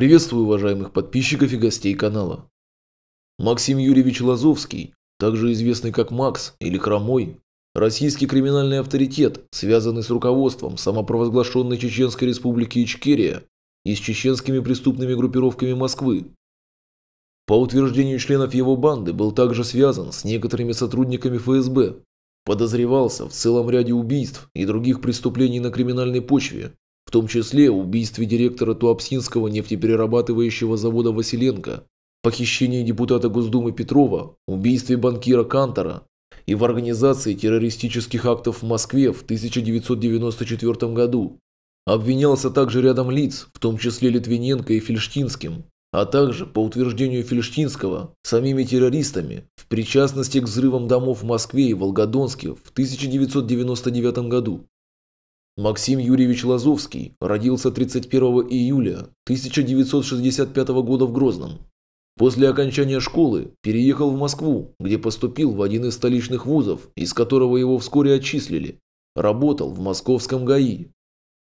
Приветствую уважаемых подписчиков и гостей канала. Максим Юрьевич Лазовский, также известный как Макс или Хромой, российский криминальный авторитет, связанный с руководством самопровозглашенной Чеченской республики Ичкерия и с чеченскими преступными группировками Москвы. По утверждению членов его банды, был также связан с некоторыми сотрудниками ФСБ, подозревался в целом ряде убийств и других преступлений на криминальной почве, в том числе убийстве директора Туапсинского нефтеперерабатывающего завода Василенко, похищении депутата Госдумы Петрова, убийстве банкира Кантора и в организации террористических актов в Москве в 1994 году. Обвинялся также рядом лиц, в том числе Литвиненко и Фельштинским, а также, по утверждению Фельштинского, самими террористами в причастности к взрывам домов в Москве и Волгодонске в 1999 году. Максим Юрьевич Лазовский родился 31 июля 1965 года в Грозном. После окончания школы переехал в Москву, где поступил в один из столичных вузов, из которого его вскоре отчислили. Работал в московском ГАИ.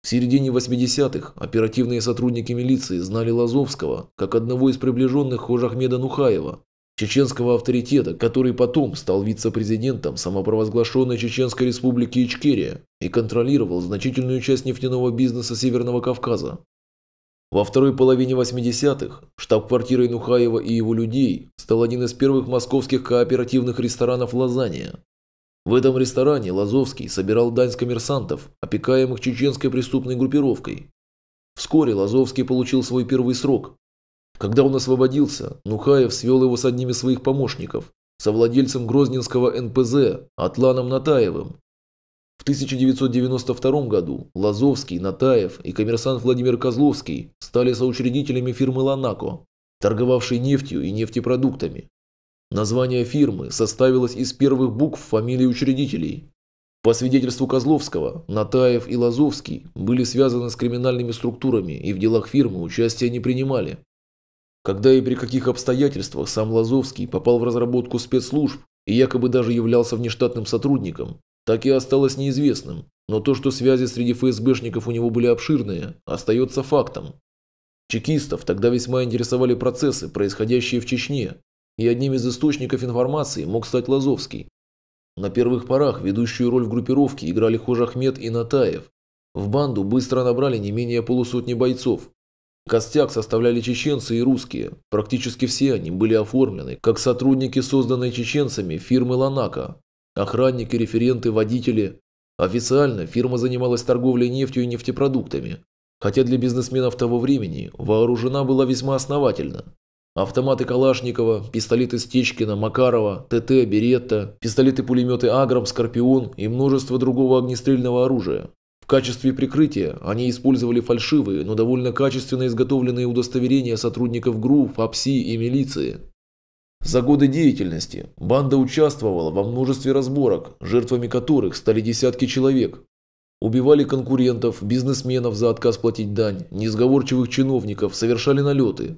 В середине 80-х оперативные сотрудники милиции знали Лазовского как одного из приближенных Хожахмеда Нухаева, чеченского авторитета, который потом стал вице-президентом самопровозглашенной Чеченской республики Ичкерия и контролировал значительную часть нефтяного бизнеса Северного Кавказа. Во второй половине 80-х штаб-квартирой Нухаева и его людей стал один из первых московских кооперативных ресторанов Лазания. В этом ресторане Лазовский собирал дань с коммерсантов, опекаемых чеченской преступной группировкой. Вскоре Лазовский получил свой первый срок когда он освободился, Нухаев свел его с одним из своих помощников, совладельцем Грозненского НПЗ Атланом Натаевым. В 1992 году Лазовский, Натаев и коммерсант Владимир Козловский стали соучредителями фирмы «Ланако», торговавшей нефтью и нефтепродуктами. Название фирмы составилось из первых букв фамилий учредителей. По свидетельству Козловского, Натаев и Лазовский были связаны с криминальными структурами и в делах фирмы участия не принимали. Когда и при каких обстоятельствах сам Лазовский попал в разработку спецслужб и якобы даже являлся внештатным сотрудником, так и осталось неизвестным, но то, что связи среди ФСБшников у него были обширные, остается фактом. Чекистов тогда весьма интересовали процессы, происходящие в Чечне, и одним из источников информации мог стать Лазовский. На первых порах ведущую роль в группировке играли Хожахмед и Натаев. В банду быстро набрали не менее полусотни бойцов, Костяк составляли чеченцы и русские. Практически все они были оформлены как сотрудники, созданные чеченцами фирмы «Ланака». Охранники, референты, водители. Официально фирма занималась торговлей нефтью и нефтепродуктами, хотя для бизнесменов того времени вооружена была весьма основательно. Автоматы Калашникова, пистолеты Стечкина, Макарова, ТТ, Беретта, пистолеты-пулеметы Аграм, Скорпион и множество другого огнестрельного оружия. В качестве прикрытия они использовали фальшивые, но довольно качественно изготовленные удостоверения сотрудников ГРУ, ФАПСИ и милиции. За годы деятельности банда участвовала во множестве разборок, жертвами которых стали десятки человек. Убивали конкурентов, бизнесменов за отказ платить дань, несговорчивых чиновников, совершали налеты.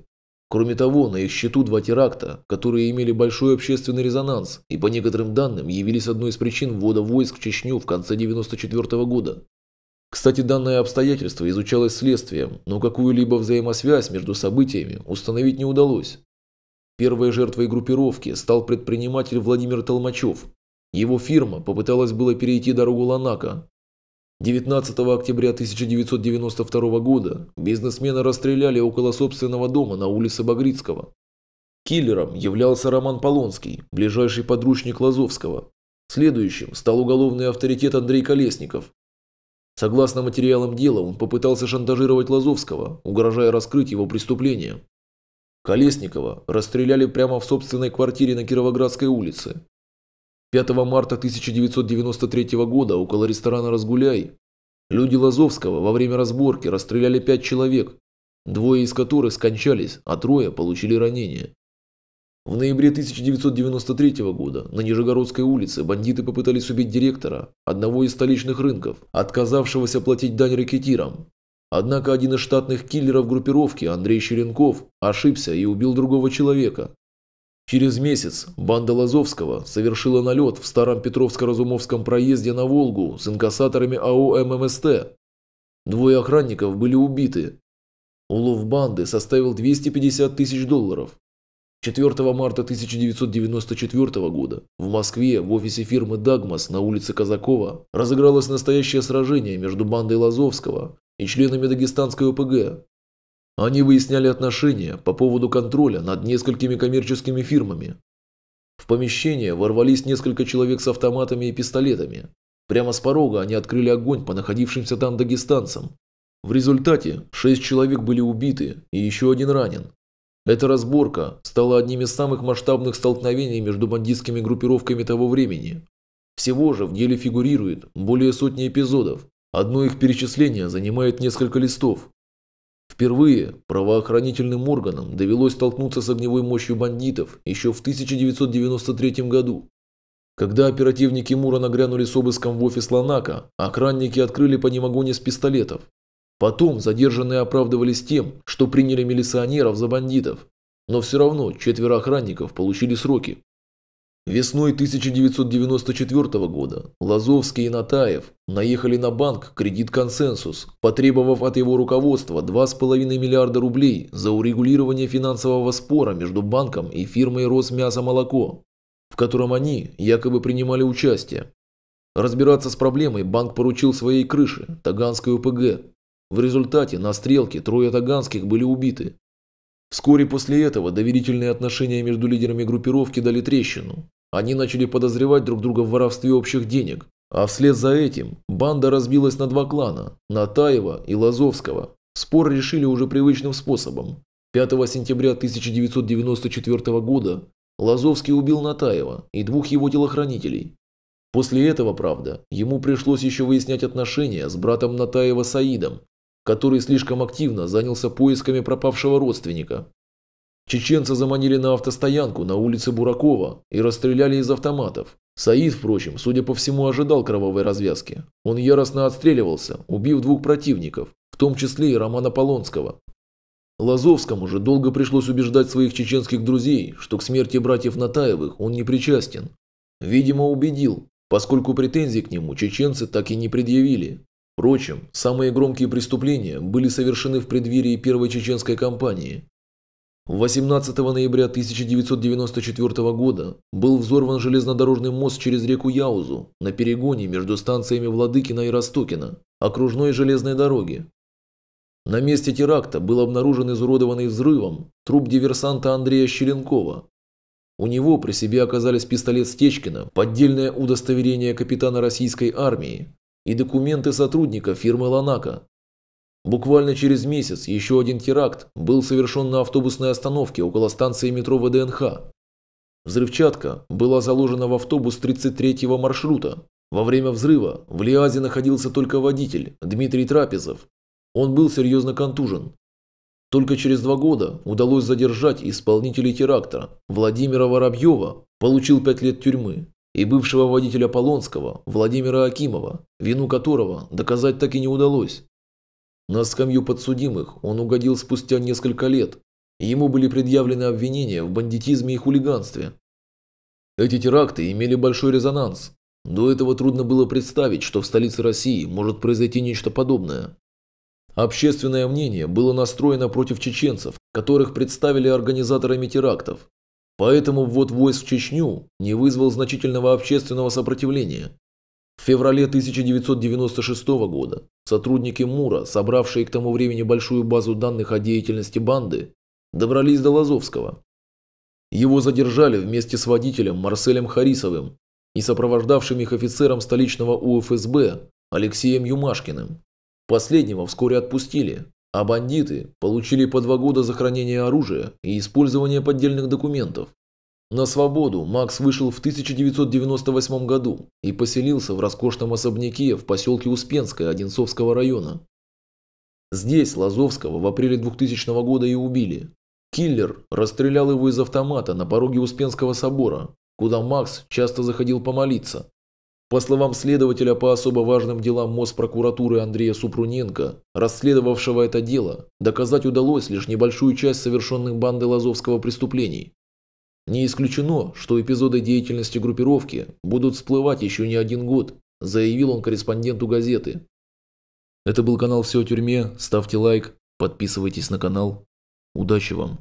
Кроме того, на их счету два теракта, которые имели большой общественный резонанс и, по некоторым данным, явились одной из причин ввода войск в Чечню в конце 1994 года. Кстати, данное обстоятельство изучалось следствием, но какую-либо взаимосвязь между событиями установить не удалось. Первой жертвой группировки стал предприниматель Владимир Толмачев. Его фирма попыталась было перейти дорогу Ланака. 19 октября 1992 года бизнесмена расстреляли около собственного дома на улице Багрицкого. Киллером являлся Роман Полонский, ближайший подручник Лазовского. Следующим стал уголовный авторитет Андрей Колесников, Согласно материалам дела, он попытался шантажировать Лазовского, угрожая раскрыть его преступление. Колесникова расстреляли прямо в собственной квартире на Кировоградской улице. 5 марта 1993 года около ресторана «Разгуляй» люди Лазовского во время разборки расстреляли пять человек, двое из которых скончались, а трое получили ранения. В ноябре 1993 года на Нижегородской улице бандиты попытались убить директора одного из столичных рынков, отказавшегося платить дань ракетирам. Однако один из штатных киллеров группировки, Андрей Черенков, ошибся и убил другого человека. Через месяц банда Лазовского совершила налет в старом Петровско-Разумовском проезде на Волгу с инкассаторами АО ММСТ. Двое охранников были убиты. Улов банды составил 250 тысяч долларов, 4 марта 1994 года в Москве в офисе фирмы «Дагмас» на улице Казакова разыгралось настоящее сражение между бандой Лазовского и членами дагестанской ОПГ. Они выясняли отношения по поводу контроля над несколькими коммерческими фирмами. В помещение ворвались несколько человек с автоматами и пистолетами. Прямо с порога они открыли огонь по находившимся там дагестанцам. В результате шесть человек были убиты и еще один ранен, эта разборка стала одним из самых масштабных столкновений между бандитскими группировками того времени. Всего же в деле фигурирует более сотни эпизодов, одно их перечисление занимает несколько листов. Впервые правоохранительным органам довелось столкнуться с огневой мощью бандитов еще в 1993 году. Когда оперативники Мура нагрянули с обыском в офис Ланака, охранники открыли по ним огонь из пистолетов. Потом задержанные оправдывались тем, что приняли милиционеров за бандитов. Но все равно четверо охранников получили сроки. Весной 1994 года Лазовский и Натаев наехали на банк «Кредит Консенсус», потребовав от его руководства 2,5 миллиарда рублей за урегулирование финансового спора между банком и фирмой «Росмясо-молоко», в котором они якобы принимали участие. Разбираться с проблемой банк поручил своей крыше, Таганской ОПГ, в результате на стрелке трое таганских были убиты. Вскоре после этого доверительные отношения между лидерами группировки дали трещину. Они начали подозревать друг друга в воровстве общих денег, а вслед за этим банда разбилась на два клана – Натаева и Лазовского. Спор решили уже привычным способом. 5 сентября 1994 года Лазовский убил Натаева и двух его телохранителей. После этого, правда, ему пришлось еще выяснять отношения с братом Натаева Саидом, который слишком активно занялся поисками пропавшего родственника. Чеченца заманили на автостоянку на улице Буракова и расстреляли из автоматов. Саид, впрочем, судя по всему, ожидал кровавой развязки. Он яростно отстреливался, убив двух противников, в том числе и Романа Полонского. Лазовскому же долго пришлось убеждать своих чеченских друзей, что к смерти братьев Натаевых он не причастен. Видимо, убедил, поскольку претензий к нему чеченцы так и не предъявили. Впрочем, самые громкие преступления были совершены в преддверии Первой Чеченской кампании. 18 ноября 1994 года был взорван железнодорожный мост через реку Яузу на перегоне между станциями Владыкина и Ростокина, окружной железной дороги. На месте теракта был обнаружен изуродованный взрывом труп диверсанта Андрея Щеленкова. У него при себе оказались пистолет Стечкина, поддельное удостоверение капитана российской армии, и документы сотрудника фирмы «Ланака». Буквально через месяц еще один теракт был совершен на автобусной остановке около станции метро ВДНХ. Взрывчатка была заложена в автобус 33-го маршрута. Во время взрыва в Лиазе находился только водитель, Дмитрий Трапезов. Он был серьезно контужен. Только через два года удалось задержать исполнителей теракта. Владимира Воробьева получил пять лет тюрьмы, и бывшего водителя Полонского, Владимира Акимова, вину которого доказать так и не удалось. На скамью подсудимых он угодил спустя несколько лет. Ему были предъявлены обвинения в бандитизме и хулиганстве. Эти теракты имели большой резонанс. До этого трудно было представить, что в столице России может произойти нечто подобное. Общественное мнение было настроено против чеченцев, которых представили организаторами терактов. Поэтому ввод войск в Чечню не вызвал значительного общественного сопротивления. В феврале 1996 года сотрудники МУРа, собравшие к тому времени большую базу данных о деятельности банды, добрались до Лазовского. Его задержали вместе с водителем Марселем Харисовым и сопровождавшим их офицером столичного УФСБ Алексеем Юмашкиным. Последнего вскоре отпустили, а бандиты получили по два года за хранение оружия и использование поддельных документов. На свободу Макс вышел в 1998 году и поселился в роскошном особняке в поселке Успенское Одинцовского района. Здесь Лазовского в апреле 2000 года и убили. Киллер расстрелял его из автомата на пороге Успенского собора, куда Макс часто заходил помолиться. По словам следователя по особо важным делам Моспрокуратуры Андрея Супруненко, расследовавшего это дело, доказать удалось лишь небольшую часть совершенных банды Лазовского преступлений. Не исключено, что эпизоды деятельности группировки будут всплывать еще не один год, заявил он корреспонденту газеты. Это был канал «Все о тюрьме», ставьте лайк, подписывайтесь на канал. Удачи вам!